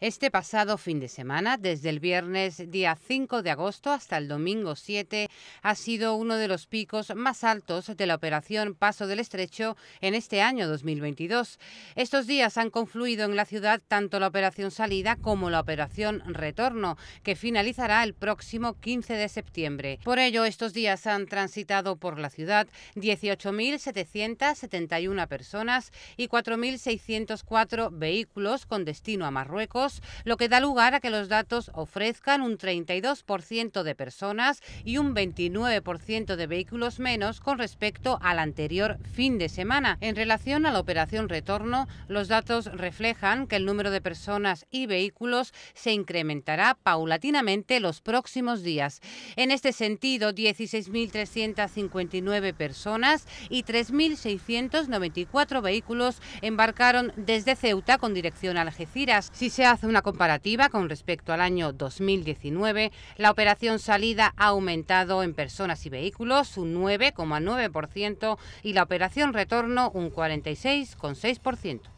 Este pasado fin de semana, desde el viernes día 5 de agosto hasta el domingo 7, ha sido uno de los picos más altos de la operación Paso del Estrecho en este año 2022. Estos días han confluido en la ciudad tanto la operación salida como la operación retorno, que finalizará el próximo 15 de septiembre. Por ello, estos días han transitado por la ciudad 18.771 personas y 4.604 vehículos con destino a Marruecos lo que da lugar a que los datos ofrezcan un 32% de personas y un 29% de vehículos menos con respecto al anterior fin de semana. En relación a la operación retorno, los datos reflejan que el número de personas y vehículos se incrementará paulatinamente los próximos días. En este sentido, 16.359 personas y 3.694 vehículos embarcaron desde Ceuta con dirección a Algeciras. Si se hace hace una comparativa con respecto al año 2019, la operación salida ha aumentado en personas y vehículos un 9,9% y la operación retorno un 46,6%.